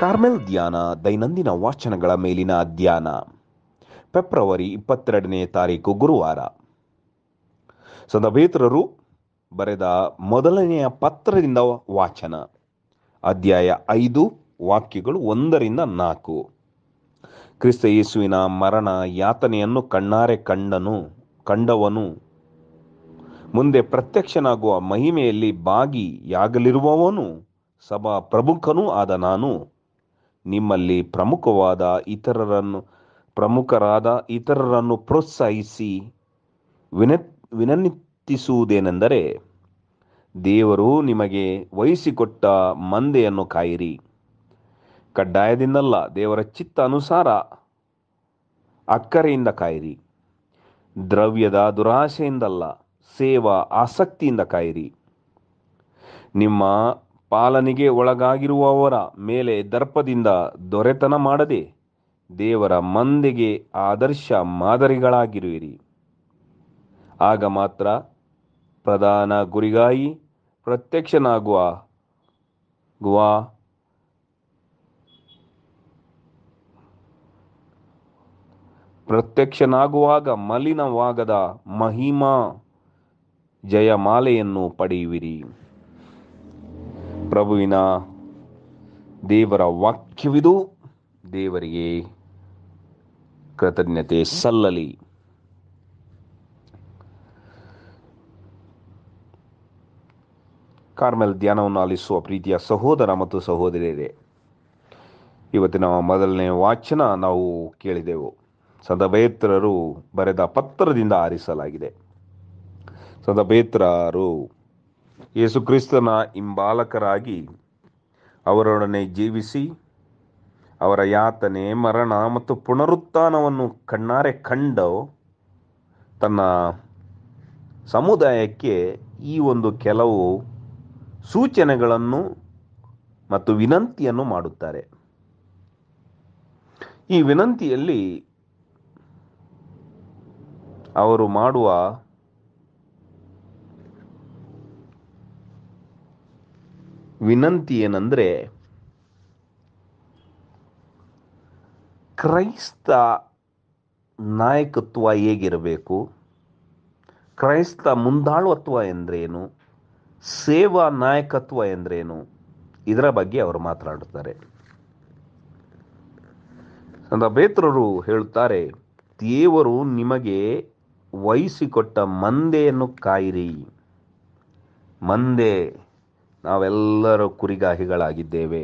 Carmel ಧ್ಯಾನ ದೈನಂದಿನ ವಾಚನಗಳ ಮೇಲಿನ ಧ್ಯಾನ ಫೆಬ್ರವರಿ ಇಪ್ಪತ್ತೆರಡನೇ ತಾರೀಕು ಗುರುವಾರ ಸದಭೇತರರು ಬರೆದ ಮೊದಲನೆಯ ಪತ್ರದಿಂದ ವಾಚನ ಅಧ್ಯಾಯ ಐದು ವಾಕ್ಯಗಳು ಒಂದರಿಂದ ನಾಲ್ಕು ಕ್ರಿಸ್ತ ಯೇಸುವಿನ ಮರಣ ಯಾತನೆಯನ್ನು ಕಣ್ಣಾರೆ ಕಂಡನು ಕಂಡವನು ಮುಂದೆ ಪ್ರತ್ಯಕ್ಷನಾಗುವ ಮಹಿಮೆಯಲ್ಲಿ ಭಾಗಿಯಾಗಲಿರುವವನು ಸಭಾ ಪ್ರಮುಖನೂ ಆದ ನಾನು ನಿಮ್ಮಲ್ಲಿ ಪ್ರಮುಖವಾದ ಇತರರನ್ನು ಪ್ರಮುಖರಾದ ಇತರರನ್ನು ಪ್ರೋತ್ಸಾಹಿಸಿ ವಿನ ವಿನಂತಿಸುವುದೇನೆಂದರೆ ದೇವರು ನಿಮಗೆ ವಹಿಸಿಕೊಟ್ಟ ಮಂದೆಯನ್ನು ಕಾಯಿರಿ ಕಡ್ಡಾಯದಿಂದಲ್ಲ ದೇವರ ಚಿತ್ತ ಅನುಸಾರ ಅಕ್ಕರೆಯಿಂದ ಕಾಯಿರಿ ದ್ರವ್ಯದ ದುರಾಶೆಯಿಂದಲ್ಲ ಸೇವಾ ಆಸಕ್ತಿಯಿಂದ ಕಾಯಿರಿ ನಿಮ್ಮ ಪಾಲನೆಗೆ ಒಳಗಾಗಿರುವವರ ಮೇಲೆ ದರ್ಪದಿಂದ ದೊರೆತನ ಮಾಡದೆ ದೇವರ ಮಂದಿಗೆ ಆದರ್ಶ ಮಾದರಿಗಳಾಗಿರುವಿರಿ ಆಗ ಮಾತ್ರ ಪ್ರಧಾನ ಗುರಿಗಾಯಿ ಪ್ರತ್ಯಕ್ಷನಾಗುವ ಗುವಾ ಪ್ರತ್ಯಕ್ಷನಾಗುವಾಗ ಮಲಿನವಾಗದ ಮಹಿಮಾ ಜಯಮಾಲೆಯನ್ನು ಪಡೆಯುವಿರಿ ಪ್ರಭುವಿನ ದೇವರ ವಾಕ್ಯವಿದು ದೇವರಿಗೆ ಕೃತಜ್ಞತೆ ಸಲ್ಲಲಿ ಕಾರ್ಮೆಲ್ ಧ್ಯಾನವನ್ನು ಆಲಿಸುವ ಪ್ರೀತಿಯ ಸಹೋದರ ಮತ್ತು ಸಹೋದರಿಯರೇ ಇವತ್ತಿನ ಮೊದಲನೇ ವಾಚನ ನಾವು ಕೇಳಿದೆವು ಸದಭಯತ್ರರು ಬರೆದ ಪತ್ರದಿಂದ ಆರಿಸಲಾಗಿದೆ ಯೇಸು ಯೇಸುಕ್ರಿಸ್ತನ ಹಿಂಬಾಲಕರಾಗಿ ಅವರೊಡನೆ ಜೀವಿಸಿ ಅವರ ಯಾತನೆ ಮರಣ ಮತ್ತು ಪುನರುತ್ಥಾನವನ್ನು ಕಣ್ಣಾರೆ ಕಂಡ ತನ್ನ ಸಮುದಾಯಕ್ಕೆ ಈ ಒಂದು ಕೆಲವು ಸೂಚನೆಗಳನ್ನು ಮತ್ತು ವಿನಂತಿಯನ್ನು ಮಾಡುತ್ತಾರೆ ಈ ವಿನಂತಿಯಲ್ಲಿ ಅವರು ಮಾಡುವ ವಿನಂತಿ ಏನಂದರೆ ಕ್ರೈಸ್ತ ನಾಯಕತ್ವ ಹೇಗಿರಬೇಕು ಕ್ರೈಸ್ತ ಮುಂದಾಳುವತ್ವ ಎಂದ್ರೇನು ಸೇವಾ ನಾಯಕತ್ವ ಎಂದ್ರೇನು ಇದರ ಬಗ್ಗೆ ಅವರು ಮಾತನಾಡುತ್ತಾರೆ ಬೇತ್ರರು ಹೇಳುತ್ತಾರೆ ದೇವರು ನಿಮಗೆ ವಹಿಸಿಕೊಟ್ಟ ಮಂದೆಯನ್ನು ಕಾಯಿರಿ ಮಂದೆ ನಾವೆಲ್ಲರೂ ಕುರಿಗಾಹಿಗಳಾಗಿದ್ದೇವೆ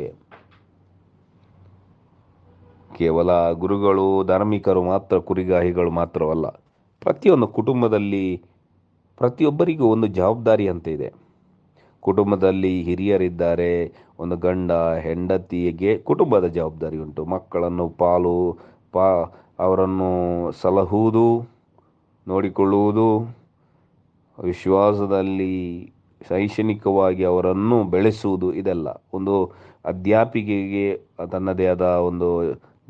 ಕೇವಲ ಗುರುಗಳು ಧಾರ್ಮಿಕರು ಮಾತ್ರ ಕುರಿಗಾಹಿಗಳು ಮಾತ್ರವಲ್ಲ ಪ್ರತಿಯೊಂದು ಕುಟುಂಬದಲ್ಲಿ ಪ್ರತಿಯೊಬ್ಬರಿಗೂ ಒಂದು ಜವಾಬ್ದಾರಿ ಅಂತ ಇದೆ ಕುಟುಂಬದಲ್ಲಿ ಹಿರಿಯರಿದ್ದಾರೆ ಒಂದು ಗಂಡ ಹೆಂಡತಿಗೆ ಕುಟುಂಬದ ಜವಾಬ್ದಾರಿ ಉಂಟು ಮಕ್ಕಳನ್ನು ಪಾಲು ಪಾ ಅವರನ್ನು ಸಲಹುವುದು ನೋಡಿಕೊಳ್ಳುವುದು ವಿಶ್ವಾಸದಲ್ಲಿ ಶೈಕ್ಷಣಿಕವಾಗಿ ಅವರನ್ನು ಬೆಳೆಸುವುದು ಇದೆಲ್ಲ ಒಂದು ಅಧ್ಯಾಪಿಕೆಗೆ ತನ್ನದೇ ಆದ ಒಂದು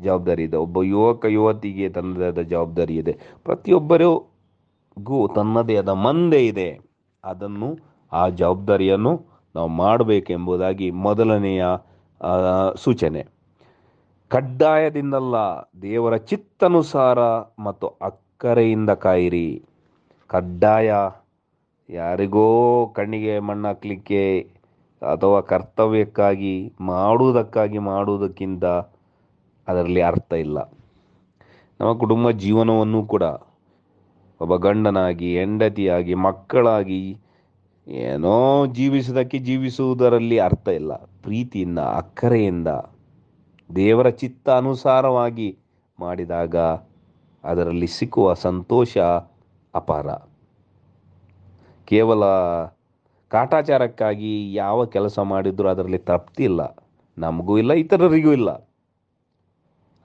ಜವಾಬ್ದಾರಿ ಇದೆ ಒಬ್ಬ ಯುವಕ ಯುವತಿಗೆ ತನ್ನದೇ ಆದ ಜವಾಬ್ದಾರಿ ಇದೆ ಪ್ರತಿಯೊಬ್ಬರಿಗೂ ತನ್ನದೇ ಆದ ಮಂದೆ ಇದೆ ಅದನ್ನು ಆ ಜವಾಬ್ದಾರಿಯನ್ನು ನಾವು ಮಾಡಬೇಕೆಂಬುದಾಗಿ ಮೊದಲನೆಯ ಸೂಚನೆ ಕಡ್ಡಾಯದಿಂದಲ್ಲ ದೇವರ ಚಿತ್ತನುಸಾರ ಮತ್ತು ಅಕ್ಕರೆಯಿಂದ ಕಾಯಿರಿ ಕಡ್ಡಾಯ ಯಾರಿಗೋ ಕಣ್ಣಿಗೆ ಹಾಕ್ಲಿಕ್ಕೆ ಅಥವಾ ಕರ್ತವ್ಯಕ್ಕಾಗಿ ಮಾಡುವುದಕ್ಕಾಗಿ ಮಾಡುವುದಕ್ಕಿಂತ ಅದರಲ್ಲಿ ಅರ್ಥ ಇಲ್ಲ ನಮ್ಮ ಕುಟುಂಬ ಜೀವನವನ್ನು ಕೂಡ ಒಬ್ಬ ಗಂಡನಾಗಿ ಹೆಂಡತಿಯಾಗಿ ಮಕ್ಕಳಾಗಿ ಏನೋ ಜೀವಿಸುವುದಕ್ಕೆ ಜೀವಿಸುವುದರಲ್ಲಿ ಅರ್ಥ ಇಲ್ಲ ಪ್ರೀತಿಯಿಂದ ಅಕ್ಕರೆಯಿಂದ ದೇವರ ಚಿತ್ತ ಅನುಸಾರವಾಗಿ ಮಾಡಿದಾಗ ಅದರಲ್ಲಿ ಸಿಕ್ಕುವ ಸಂತೋಷ ಅಪಾರ ಕೇವಲ ಕಾಟಾಚಾರಕ್ಕಾಗಿ ಯಾವ ಕೆಲಸ ಮಾಡಿದರೂ ಅದರಲ್ಲಿ ತೃಪ್ತಿ ಇಲ್ಲ ನಮಗೂ ಇಲ್ಲ ಇತರರಿಗೂ ಇಲ್ಲ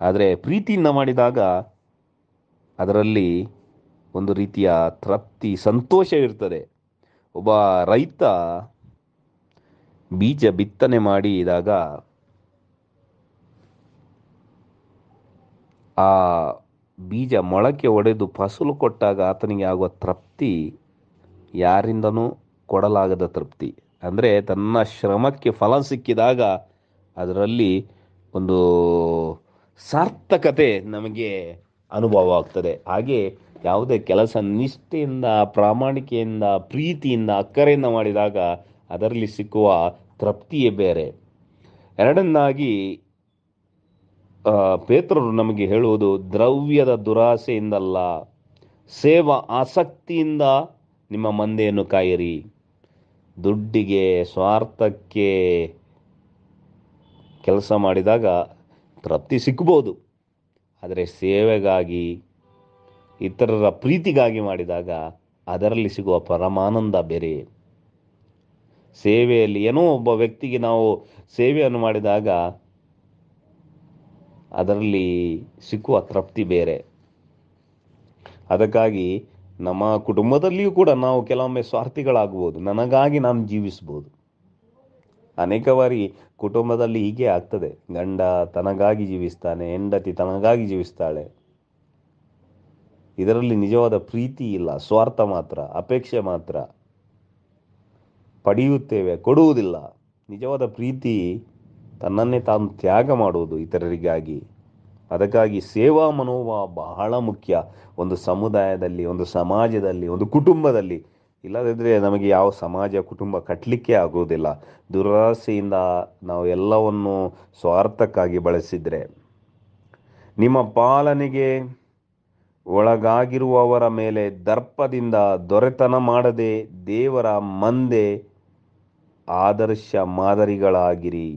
ಆದರೆ ಪ್ರೀತಿಯಿಂದ ಮಾಡಿದಾಗ ಅದರಲ್ಲಿ ಒಂದು ರೀತಿಯ ತೃಪ್ತಿ ಸಂತೋಷ ಇರ್ತದೆ ಒಬ್ಬ ರೈತ ಬೀಜ ಬಿತ್ತನೆ ಮಾಡಿದಾಗ ಆ ಬೀಜ ಮೊಳಕೆ ಒಡೆದು ಫಸಲು ಕೊಟ್ಟಾಗ ಆತನಿಗೆ ಆಗುವ ತೃಪ್ತಿ ಯಾರಿಂದನೂ ಕೊಡಲಾಗದ ತೃಪ್ತಿ ಅಂದರೆ ತನ್ನ ಶ್ರಮಕ್ಕೆ ಫಲ ಸಿಕ್ಕಿದಾಗ ಅದರಲ್ಲಿ ಒಂದು ಸಾರ್ಥಕತೆ ನಮಗೆ ಅನುಭವ ಆಗ್ತದೆ ಹಾಗೆ ಯಾವುದೇ ಕೆಲಸ ನಿಷ್ಠೆಯಿಂದ ಪ್ರಾಮಾಣಿಕೆಯಿಂದ ಪ್ರೀತಿಯಿಂದ ಅಕ್ಕರೆಯಿಂದ ಮಾಡಿದಾಗ ಅದರಲ್ಲಿ ಸಿಕ್ಕುವ ತೃಪ್ತಿಯೇ ಬೇರೆ ಎರಡನ್ನಾಗಿ ಪೇತ್ರರು ನಮಗೆ ಹೇಳುವುದು ದ್ರವ್ಯದ ದುರಾಸೆಯಿಂದಲ್ಲ ಸೇವಾ ಆಸಕ್ತಿಯಿಂದ ನಿಮ್ಮ ಮಂದೆಯನ್ನು ಕಾಯಿರಿ ದುಡ್ಡಿಗೆ ಸ್ವಾರ್ಥಕ್ಕೆ ಕೆಲಸ ಮಾಡಿದಾಗ ತೃಪ್ತಿ ಸಿಕ್ಬೋದು ಆದರೆ ಸೇವೆಗಾಗಿ ಇತರರ ಪ್ರೀತಿಗಾಗಿ ಮಾಡಿದಾಗ ಅದರಲ್ಲಿ ಸಿಗುವ ಪರಮಾನಂದ ಬೇರೆ ಸೇವೆಯಲ್ಲಿ ಏನೋ ಒಬ್ಬ ವ್ಯಕ್ತಿಗೆ ನಾವು ಸೇವೆಯನ್ನು ಮಾಡಿದಾಗ ಅದರಲ್ಲಿ ಸಿಕ್ಕುವ ತೃಪ್ತಿ ಬೇರೆ ಅದಕ್ಕಾಗಿ ನಮ್ಮ ಕುಟುಂಬದಲ್ಲಿಯೂ ಕೂಡ ನಾವು ಕೆಲವೊಮ್ಮೆ ಸ್ವಾರ್ಥಿಗಳಾಗ್ಬೋದು ನನಗಾಗಿ ನಾನು ಜೀವಿಸ್ಬೋದು ಅನೇಕ ಬಾರಿ ಕುಟುಂಬದಲ್ಲಿ ಹೀಗೆ ಆಗ್ತದೆ ಗಂಡ ತನಗಾಗಿ ಜೀವಿಸ್ತಾನೆ ಹೆಂಡತಿ ತನಗಾಗಿ ಜೀವಿಸ್ತಾಳೆ ಇದರಲ್ಲಿ ನಿಜವಾದ ಪ್ರೀತಿ ಇಲ್ಲ ಸ್ವಾರ್ಥ ಮಾತ್ರ ಅಪೇಕ್ಷೆ ಮಾತ್ರ ಪಡೆಯುತ್ತೇವೆ ಕೊಡುವುದಿಲ್ಲ ನಿಜವಾದ ಪ್ರೀತಿ ತನ್ನನ್ನೇ ತಾನು ತ್ಯಾಗ ಮಾಡುವುದು ಇತರರಿಗಾಗಿ ಅದಕ್ಕಾಗಿ ಸೇವಾ ಮನೋಭಾವ ಬಹಳ ಮುಖ್ಯ ಒಂದು ಸಮುದಾಯದಲ್ಲಿ ಒಂದು ಸಮಾಜದಲ್ಲಿ ಒಂದು ಕುಟುಂಬದಲ್ಲಿ ಇಲ್ಲದಿದ್ದರೆ ನಮಗೆ ಯಾವ ಸಮಾಜ ಕುಟುಂಬ ಕಟ್ಟಲಿಕ್ಕೆ ಆಗುವುದಿಲ್ಲ ದುರಾಸೆಯಿಂದ ನಾವು ಎಲ್ಲವನ್ನು ಸ್ವಾರ್ಥಕ್ಕಾಗಿ ಬಳಸಿದರೆ ನಿಮ್ಮ ಪಾಲನೆಗೆ ಒಳಗಾಗಿರುವವರ ಮೇಲೆ ದರ್ಪದಿಂದ ದೊರೆತನ ಮಾಡದೆ ದೇವರ ಮಂದೆ ಆದರ್ಶ ಮಾದರಿಗಳಾಗಿರಿ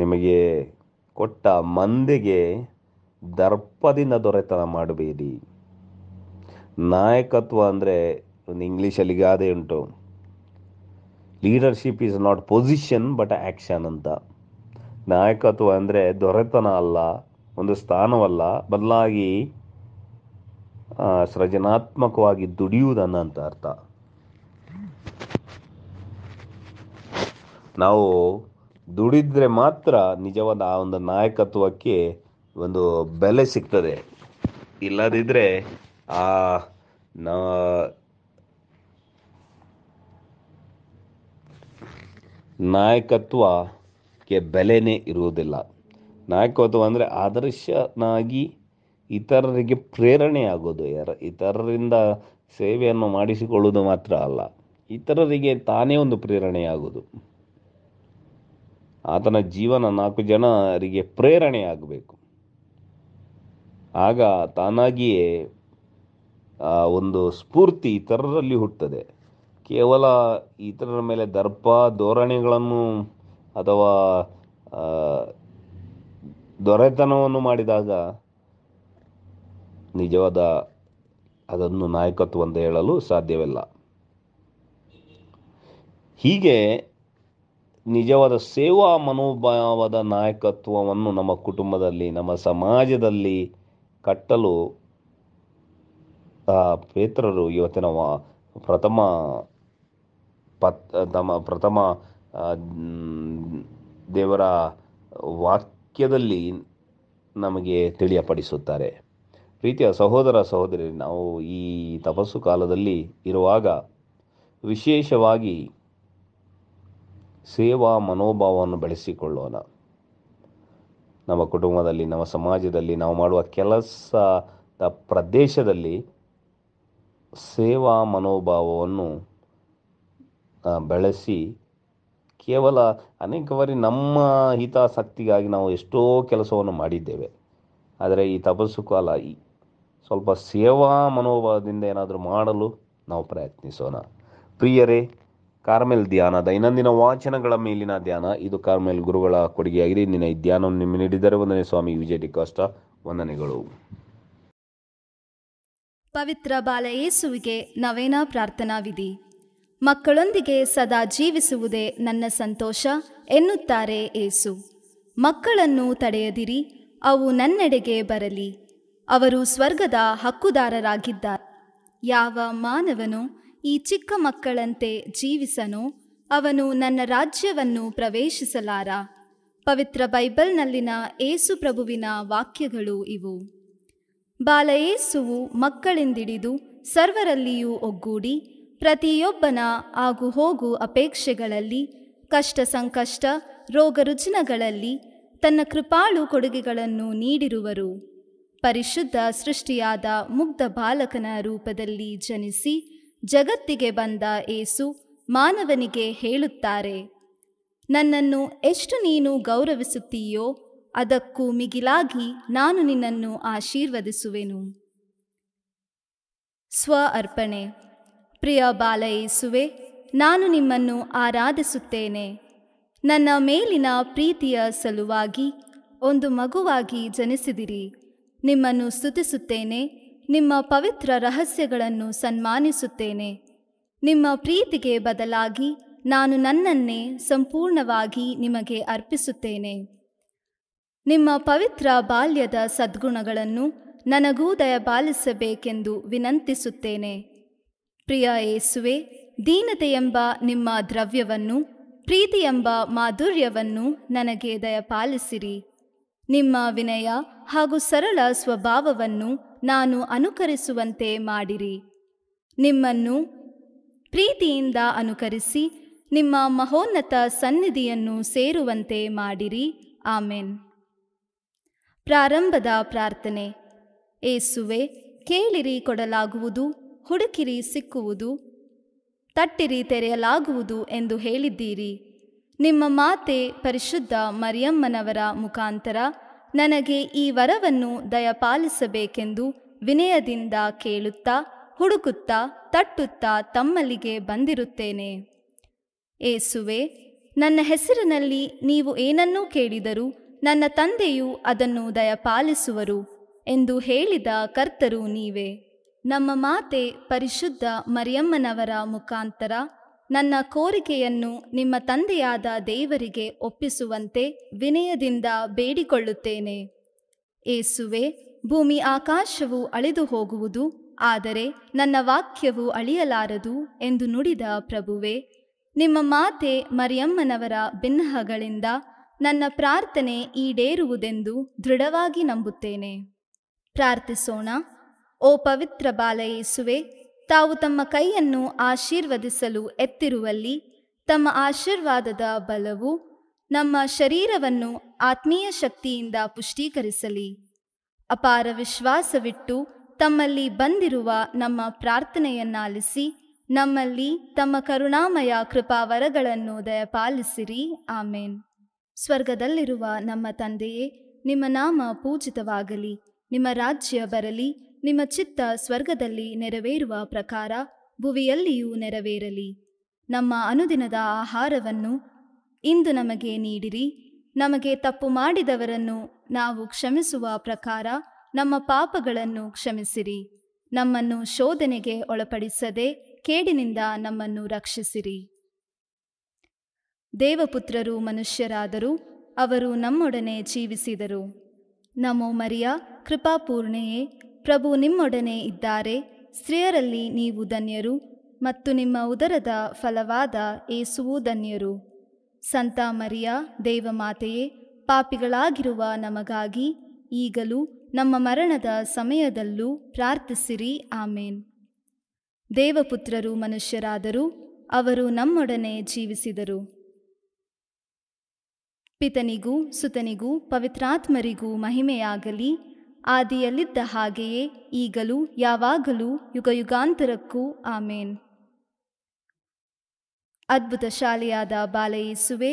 ನಿಮಗೆ ಕೊಟ್ಟ ಮಂದಿಗೆ ದರ್ಪದಿಂದ ದೊರೆತನ ಮಾಡಬೇಡಿ ನಾಯಕತ್ವ ಅಂದರೆ ಒಂದು ಇಂಗ್ಲೀಷಲ್ಲಿ ಗಾದೆ ಉಂಟು leadership is not position but action ಅಂತ ನಾಯಕತ್ವ ಅಂದರೆ ದೊರೆತನ ಅಲ್ಲ ಒಂದು ಸ್ಥಾನವಲ್ಲ ಬದಲಾಗಿ ಸೃಜನಾತ್ಮಕವಾಗಿ ದುಡಿಯುವುದನ್ನು ಅಂತ ಅರ್ಥ ನಾವು ದುಡಿದ್ರೆ ಮಾತ್ರ ನಿಜವಾದ ಆ ಒಂದು ನಾಯಕತ್ವಕ್ಕೆ ಒಂದು ಬೆಲೆ ಸಿಗ್ತದೆ ಇಲ್ಲದಿದ್ದರೆ ಆ ನಾ ನಾಯಕತ್ವಕ್ಕೆ ಬೆಲೆನೇ ಇರುವುದಿಲ್ಲ ನಾಯಕತ್ವ ಅಂದರೆ ಆದರ್ಶನಾಗಿ ಇತರರಿಗೆ ಪ್ರೇರಣೆ ಆಗೋದು ಯಾರ ಇತರರಿಂದ ಸೇವೆಯನ್ನು ಮಾಡಿಸಿಕೊಳ್ಳುವುದು ಮಾತ್ರ ಅಲ್ಲ ಇತರರಿಗೆ ತಾನೇ ಒಂದು ಪ್ರೇರಣೆ ಆಗೋದು ಆತನ ಜೀವನ ನಾಲ್ಕು ಜನರಿಗೆ ಪ್ರೇರಣೆಯಾಗಬೇಕು ಆಗ ತಾನಾಗಿಯೇ ಒಂದು ಸ್ಫೂರ್ತಿ ಇತರರಲ್ಲಿ ಹುಟ್ಟುತ್ತದೆ ಕೇವಲ ಇತರರ ಮೇಲೆ ದರ್ಪ ಧೋರಣೆಗಳನ್ನು ಅಥವಾ ದೊರೆತನವನ್ನು ಮಾಡಿದಾಗ ನಿಜವಾದ ಅದನ್ನು ನಾಯಕತ್ವ ಅಂತ ಹೇಳಲು ಸಾಧ್ಯವಿಲ್ಲ ಹೀಗೆ ನಿಜವಾದ ಸೇವಾ ಮನೋಭಾವದ ನಾಯಕತ್ವವನ್ನು ನಮ್ಮ ಕುಟುಂಬದಲ್ಲಿ ನಮ್ಮ ಸಮಾಜದಲ್ಲಿ ಕಟ್ಟಲು ಪೇತ್ರರು ಇವತ್ತಿನ ಪ್ರಥಮ ಪತ್ ತಮ್ಮ ಪ್ರಥಮ ದೇವರ ವಾಕ್ಯದಲ್ಲಿ ನಮಗೆ ತಿಳಿಯಪಡಿಸುತ್ತಾರೆ ಪ್ರೀತಿಯ ಸಹೋದರ ಸಹೋದರಿ ನಾವು ಈ ತಪಸ್ಸು ಕಾಲದಲ್ಲಿ ಇರುವಾಗ ವಿಶೇಷವಾಗಿ ಸೇವಾ ಮನೋಭಾವವನ್ನು ಬೆಳೆಸಿಕೊಳ್ಳೋಣ ನಮ್ಮ ಕುಟುಂಬದಲ್ಲಿ ನಮ್ಮ ಸಮಾಜದಲ್ಲಿ ನಾವು ಮಾಡುವ ಕೆಲಸದ ಪ್ರದೇಶದಲ್ಲಿ ಸೇವಾ ಮನೋಭಾವವನ್ನು ಬೆಳೆಸಿ ಕೇವಲ ಅನೇಕ ಬಾರಿ ನಮ್ಮ ಹಿತಾಸಕ್ತಿಗಾಗಿ ನಾವು ಎಷ್ಟೋ ಕೆಲಸವನ್ನು ಮಾಡಿದ್ದೇವೆ ಆದರೆ ಈ ತಪಸ್ಸು ಕಾಲ ಈ ಸ್ವಲ್ಪ ಸೇವಾ ಮನೋಭಾವದಿಂದ ಏನಾದರೂ ಮಾಡಲು ನಾವು ಪ್ರಯತ್ನಿಸೋಣ ಪ್ರಿಯರೇ ಕಾರ್ಮೆಲ್ ಧ್ಯಾನ ದೈನಂದಿನ ವಾಚನಗಳ ಮೇಲಿನ ಧ್ಯಾನ ಇದು ಕಾರ್ಮೆಲ್ ಗುರುಗಳ ಕೊಡುಗೆಯಾಗಿದೆ ಇಂದಿನ ಈ ಧ್ಯಾನವನ್ನು ನಿಮ್ಮ ನೀಡಿದರೆ ವಂದನೆ ಸ್ವಾಮಿ ವಿಜಯ ಕಾಸ್ಟ ವಂದನೆಗಳು ಪವಿತ್ರ ಬಾಲಯೇಸುವಿಗೆ ನವೇನ ಪ್ರಾರ್ಥನಾ ವಿಧಿ ಮಕ್ಕಳೊಂದಿಗೆ ಸದಾ ಜೀವಿಸುವುದೇ ನನ್ನ ಸಂತೋಷ ಎನ್ನುತ್ತಾರೆ ಏಸು ಮಕ್ಕಳನ್ನು ತಡೆಯದಿರಿ ಅವು ನನ್ನೆಡೆಗೆ ಬರಲಿ ಅವರು ಸ್ವರ್ಗದ ಹಕ್ಕುದಾರರಾಗಿದ್ದಾರೆ ಯಾವ ಮಾನವನು ಈ ಚಿಕ್ಕ ಮಕ್ಕಳಂತೆ ಜೀವಿಸನೋ ಅವನು ನನ್ನ ರಾಜ್ಯವನ್ನು ಪ್ರವೇಶಿಸಲಾರ ಪವಿತ್ರ ಬೈಬಲ್ನಲ್ಲಿನ ಏಸುಪ್ರಭುವಿನ ವಾಕ್ಯಗಳು ಇವು ಬಾಲಯೇಸುವು ಮಕ್ಕಳಿಂದಿಡಿದು ಸರ್ವರಲ್ಲಿಯೂ ಒಗ್ಗೂಡಿ ಪ್ರತಿಯೊಬ್ಬನ ಆಗು ಹೋಗು ಅಪೇಕ್ಷೆಗಳಲ್ಲಿ ಕಷ್ಟ ಸಂಕಷ್ಟ ರೋಗ ರುಜಿನಗಳಲ್ಲಿ ತನ್ನ ಕೃಪಾಳು ಕೊಡುಗೆಗಳನ್ನು ನೀಡಿರುವರು ಪರಿಶುದ್ಧ ಸೃಷ್ಟಿಯಾದ ಮುಗ್ಧ ಬಾಲಕನ ರೂಪದಲ್ಲಿ ಜನಿಸಿ ಜಗತ್ತಿಗೆ ಬಂದ ಏಸು ಮಾನವನಿಗೆ ಹೇಳುತ್ತಾರೆ ನನ್ನನ್ನು ಎಷ್ಟು ನೀನು ಗೌರವಿಸುತ್ತೀಯೋ ಅದಕ್ಕೂ ಮಿಗಿಲಾಗಿ ನಾನು ನಿನ್ನನ್ನು ಆಶೀರ್ವದಿಸುವೆನು ಸ್ವ ಅರ್ಪಣೆ ಪ್ರಿಯ ಬಾಲ ಏಸುವೆ ನಾನು ನಿಮ್ಮನ್ನು ಆರಾಧಿಸುತ್ತೇನೆ ನನ್ನ ಮೇಲಿನ ಪ್ರೀತಿಯ ಸಲುವಾಗಿ ಒಂದು ಮಗುವಾಗಿ ಜನಿಸಿದಿರಿ ನಿಮ್ಮನ್ನು ಸ್ತುತಿಸುತ್ತೇನೆ ನಿಮ್ಮ ಪವಿತ್ರ ರಹಸ್ಯಗಳನ್ನು ಸನ್ಮಾನಿಸುತ್ತೇನೆ ನಿಮ್ಮ ಪ್ರೀತಿಗೆ ಬದಲಾಗಿ ನಾನು ನನ್ನನ್ನೇ ಸಂಪೂರ್ಣವಾಗಿ ನಿಮಗೆ ಅರ್ಪಿಸುತ್ತೇನೆ ನಿಮ್ಮ ಪವಿತ್ರ ಬಾಲ್ಯದ ಸದ್ಗುಣಗಳನ್ನು ನನಗೂ ದಯಪಾಲಿಸಬೇಕೆಂದು ವಿನಂತಿಸುತ್ತೇನೆ ಪ್ರಿಯ ಏಸುವೆ ದೀನತೆಯೆಂಬ ನಿಮ್ಮ ದ್ರವ್ಯವನ್ನು ಪ್ರೀತಿಯೆಂಬ ಮಾಧುರ್ಯವನ್ನು ನನಗೆ ದಯಪಾಲಿಸಿರಿ ನಿಮ್ಮ ವಿನಯ ಹಾಗೂ ಸರಳ ಸ್ವಭಾವವನ್ನು ನಾನು ಅನುಕರಿಸುವಂತೆ ಮಾಡಿರಿ ನಿಮ್ಮನ್ನು ಪ್ರೀತಿಯಿಂದ ಅನುಕರಿಸಿ ನಿಮ್ಮ ಮಹೋನ್ನತ ಸನ್ನಿಧಿಯನ್ನು ಸೇರುವಂತೆ ಮಾಡಿರಿ ಆಮೇನ್ ಪ್ರಾರಂಭದ ಪ್ರಾರ್ಥನೆ ಏಸುವೆ ಕೇಳಿರಿ ಕೊಡಲಾಗುವುದು ಹುಡುಕಿರಿ ಸಿಕ್ಕುವುದು ತಟ್ಟಿರಿ ತೆರೆಯಲಾಗುವುದು ಎಂದು ಹೇಳಿದ್ದೀರಿ ನಿಮ್ಮ ಮಾತೆ ಪರಿಶುದ್ಧ ಮರಿಯಮ್ಮನವರ ಮುಖಾಂತರ ನನಗೆ ಈ ವರವನ್ನು ದಯಪಾಲಿಸಬೇಕೆಂದು ವಿನಯದಿಂದ ಕೇಳುತ್ತಾ ಹುಡುಕುತ್ತಾ ತಟ್ಟುತ್ತಾ ತಮ್ಮಲ್ಲಿಗೆ ಬಂದಿರುತ್ತೇನೆ ಏಸುವೆ ನನ್ನ ಹೆಸರಿನಲ್ಲಿ ನೀವು ಏನನ್ನೂ ಕೇಳಿದರೂ ನನ್ನ ತಂದೆಯು ಅದನ್ನು ದಯಪಾಲಿಸುವರು ಎಂದು ಹೇಳಿದ ಕರ್ತರು ನೀವೇ ನಮ್ಮ ಮಾತೆ ಪರಿಶುದ್ಧ ಮರಿಯಮ್ಮನವರ ಮುಖಾಂತರ ನನ್ನ ಕೋರಿಕೆಯನ್ನು ನಿಮ್ಮ ತಂದೆಯಾದ ದೇವರಿಗೆ ಒಪ್ಪಿಸುವಂತೆ ವಿನಯದಿಂದ ಬೇಡಿಕೊಳ್ಳುತ್ತೇನೆ ಏಸುವೆ ಭೂಮಿ ಆಕಾಶವು ಅಳೆದು ಹೋಗುವುದು ಆದರೆ ನನ್ನ ವಾಕ್ಯವು ಅಳಿಯಲಾರದು ಎಂದು ನುಡಿದ ಪ್ರಭುವೆ ನಿಮ್ಮ ಮಾತೆ ಮರಿಯಮ್ಮನವರ ಭಿನ್ನಹಗಳಿಂದ ನನ್ನ ಪ್ರಾರ್ಥನೆ ಈಡೇರುವುದೆಂದು ದೃಢವಾಗಿ ನಂಬುತ್ತೇನೆ ಪ್ರಾರ್ಥಿಸೋಣ ಓ ಪವಿತ್ರ ಬಾಲಯೇಸುವೆ ತಾವು ತಮ್ಮ ಕೈಯನ್ನು ಆಶೀರ್ವದಿಸಲು ಎತ್ತಿರುವಲ್ಲಿ ತಮ್ಮ ಆಶೀರ್ವಾದದ ಬಲವು ನಮ್ಮ ಶರೀರವನ್ನು ಆತ್ಮೀಯ ಶಕ್ತಿಯಿಂದ ಪುಷ್ಟೀಕರಿಸಲಿ ಅಪಾರ ವಿಶ್ವಾಸವಿಟ್ಟು ತಮ್ಮಲ್ಲಿ ಬಂದಿರುವ ನಮ್ಮ ಪ್ರಾರ್ಥನೆಯನ್ನಾಲಿಸಿ ನಮ್ಮಲ್ಲಿ ತಮ್ಮ ಕರುಣಾಮಯ ಕೃಪಾವರಗಳನ್ನು ದಯಪಾಲಿಸಿರಿ ಆಮೇನ್ ಸ್ವರ್ಗದಲ್ಲಿರುವ ನಮ್ಮ ತಂದೆಯೇ ನಿಮ್ಮ ನಾಮ ಪೂಜಿತವಾಗಲಿ ನಿಮ್ಮ ರಾಜ್ಯ ಬರಲಿ ನಿಮ್ಮ ಚಿತ್ತ ಸ್ವರ್ಗದಲ್ಲಿ ನೆರವೇರುವ ಪ್ರಕಾರ ಭುವಿಯಲ್ಲಿಯೂ ನೆರವೇರಲಿ ನಮ್ಮ ಅನುದಿನದ ಆಹಾರವನ್ನು ಇಂದು ನಮಗೆ ನೀಡಿರಿ ನಮಗೆ ತಪ್ಪು ಮಾಡಿದವರನ್ನು ನಾವು ಕ್ಷಮಿಸುವ ಪ್ರಕಾರ ನಮ್ಮ ಪಾಪಗಳನ್ನು ಕ್ಷಮಿಸಿರಿ ನಮ್ಮನ್ನು ಶೋಧನೆಗೆ ಒಳಪಡಿಸದೆ ಕೇಡಿನಿಂದ ನಮ್ಮನ್ನು ರಕ್ಷಿಸಿರಿ ದೇವಪುತ್ರರು ಮನುಷ್ಯರಾದರೂ ಅವರು ನಮ್ಮೊಡನೆ ಜೀವಿಸಿದರು ನಮೋ ಮರಿಯ ಕೃಪಾಪೂರ್ಣೆಯೇ ಪ್ರಭು ನಿಮ್ಮೊಡನೆ ಇದ್ದಾರೆ ಸ್ತ್ರೀಯರಲ್ಲಿ ನೀವು ಧನ್ಯರು ಮತ್ತು ನಿಮ್ಮ ಉದರದ ಫಲವಾದ ಏಸುವು ಧನ್ಯರು ಸಂತ ಮರಿಯ ದೇವಮಾತೆಯೇ ಪಾಪಿಗಳಾಗಿರುವ ನಮಗಾಗಿ ಈಗಲೂ ನಮ್ಮ ಮರಣದ ಸಮಯದಲ್ಲೂ ಪ್ರಾರ್ಥಿಸಿರಿ ಆಮೇನ್ ದೇವಪುತ್ರರು ಮನುಷ್ಯರಾದರೂ ಅವರು ನಮ್ಮೊಡನೆ ಜೀವಿಸಿದರು ಪಿತನಿಗೂ ಸುತನಿಗೂ ಪವಿತ್ರಾತ್ಮರಿಗೂ ಮಹಿಮೆಯಾಗಲಿ ಆದಿಯಲ್ಲಿದ್ದ ಹಾಗೆಯೇ ಈಗಲೂ ಯಾವಾಗಲೂ ಯುಗಯುಗಾಂತರಕ್ಕೂ ಆಮೇನ್ ಅದ್ಭುತ ಶಾಲೆಯಾದ ಬಾಲಯೇಸುವೆ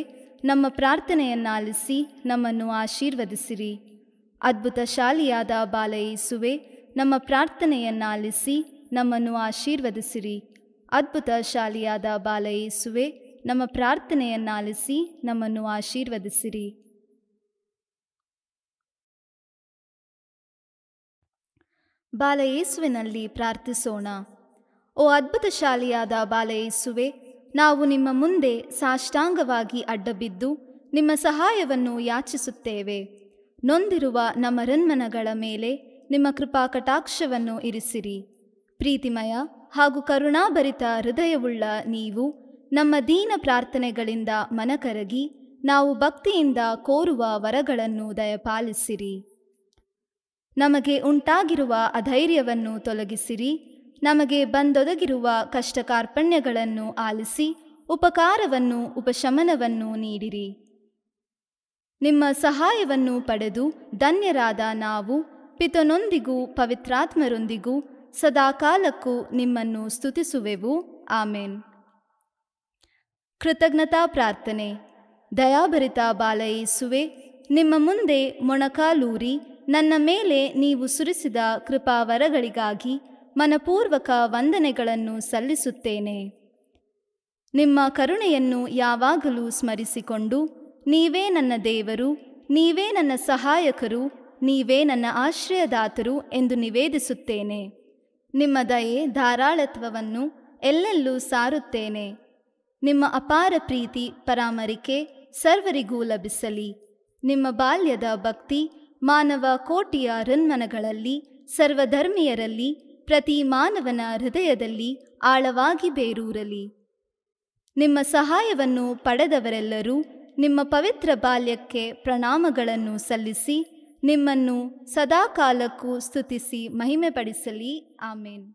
ನಮ್ಮ ಪ್ರಾರ್ಥನೆಯನ್ನಾಲಿಸಿ ನಮ್ಮನ್ನು ಆಶೀರ್ವದಿಸಿರಿ ಅದ್ಭುತ ಶಾಲೆಯಾದ ಬಾಲಯೇಸುವೆ ನಮ್ಮ ಪ್ರಾರ್ಥನೆಯನ್ನಾಲಿಸಿ ನಮ್ಮನ್ನು ಆಶೀರ್ವದಿಸಿರಿ ಅದ್ಭುತ ಶಾಲೆಯಾದ ಬಾಲಯೇಸುವೆ ನಮ್ಮ ಪ್ರಾರ್ಥನೆಯನ್ನಾಲಿಸಿ ನಮ್ಮನ್ನು ಆಶೀರ್ವದಿಸಿರಿ ಬಾಲಯೇಸುವಿನಲ್ಲಿ ಪ್ರಾರ್ಥಿಸೋಣ ಓ ಅದ್ಭುತ ಬಾಲಯೇಸುವೆ ನಾವು ನಿಮ್ಮ ಮುಂದೆ ಸಾಷ್ಟಾಂಗವಾಗಿ ಅಡ್ಡಬಿದ್ದು ನಿಮ್ಮ ಸಹಾಯವನ್ನು ಯಾಚಿಸುತ್ತೇವೆ ನೊಂದಿರುವ ನಮ್ಮ ರನ್ಮನಗಳ ಮೇಲೆ ನಿಮ್ಮ ಕೃಪಾ ಕಟಾಕ್ಷವನ್ನು ಇರಿಸಿರಿ ಪ್ರೀತಿಮಯ ಹಾಗೂ ಕರುಣಾಭರಿತ ಹೃದಯವುಳ್ಳ ನೀವು ನಮ್ಮ ದೀನ ಪ್ರಾರ್ಥನೆಗಳಿಂದ ಮನಕರಗಿ ನಾವು ಭಕ್ತಿಯಿಂದ ಕೋರುವ ವರಗಳನ್ನು ದಯಪಾಲಿಸಿರಿ ನಮಗೆ ಉಂಟಾಗಿರುವ ಅಧೈರ್ಯವನ್ನು ತೊಲಗಿಸಿರಿ ನಮಗೆ ಬಂದೊದಗಿರುವ ಕಷ್ಟ ಕಾರ್ಪಣ್ಯಗಳನ್ನು ಆಲಿಸಿ ಉಪಕಾರವನ್ನು ಉಪಶಮನವನ್ನು ನೀಡಿರಿ ನಿಮ್ಮ ಸಹಾಯವನ್ನು ಪಡೆದು ಧನ್ಯರಾದ ನಾವು ಪಿತನೊಂದಿಗೂ ಪವಿತ್ರಾತ್ಮರೊಂದಿಗೂ ಸದಾಕಾಲಕ್ಕೂ ನಿಮ್ಮನ್ನು ಸ್ತುತಿಸುವೆವು ಆಮೇನ್ ಕೃತಜ್ಞತಾ ಪ್ರಾರ್ಥನೆ ದಯಾಭರಿತ ಬಾಲಯಿಸುವೆ ನಿಮ್ಮ ಮುಂದೆ ಮೊಣಕಾಲೂರಿ ನನ್ನ ಮೇಲೆ ನೀವು ಸುರಿಸಿದ ಕೃಪಾವರಗಳಿಗಾಗಿ ಮನಪೂರ್ವಕ ವಂದನೆಗಳನ್ನು ಸಲ್ಲಿಸುತ್ತೇನೆ ನಿಮ್ಮ ಕರುಣೆಯನ್ನು ಯಾವಾಗಲೂ ಸ್ಮರಿಸಿಕೊಂಡು ನೀವೇ ನನ್ನ ದೇವರು ನೀವೇ ನನ್ನ ಸಹಾಯಕರು ನೀವೇ ನನ್ನ ಆಶ್ರಯದಾತರು ಎಂದು ನಿವೇದಿಸುತ್ತೇನೆ ನಿಮ್ಮ ದಯೆ ಧಾರಾಳತ್ವವನ್ನು ಎಲ್ಲೆಲ್ಲೂ ಸಾರುತ್ತೇನೆ ನಿಮ್ಮ ಅಪಾರ ಪ್ರೀತಿ ಪರಾಮರಿಕೆ ಸರ್ವರಿಗೂ ಲಭಿಸಲಿ ನಿಮ್ಮ ಬಾಲ್ಯದ ಭಕ್ತಿ ಮಾನವ ಕೋಟಿಯ ರನ್ಮನಗಳಲ್ಲಿ ಸರ್ವಧರ್ಮೀಯರಲ್ಲಿ ಪ್ರತಿ ಮಾನವನ ಹೃದಯದಲ್ಲಿ ಆಳವಾಗಿ ಬೇರೂರಲಿ ನಿಮ್ಮ ಸಹಾಯವನ್ನು ಪಡೆದವರೆಲ್ಲರೂ ನಿಮ್ಮ ಪವಿತ್ರ ಬಾಲ್ಯಕ್ಕೆ ಪ್ರಣಾಮಗಳನ್ನು ಸಲ್ಲಿಸಿ ನಿಮ್ಮನ್ನು ಸದಾಕಾಲಕ್ಕೂ ಸ್ತುತಿಸಿ ಮಹಿಮೆಪಡಿಸಲಿ ಆಮೇನ್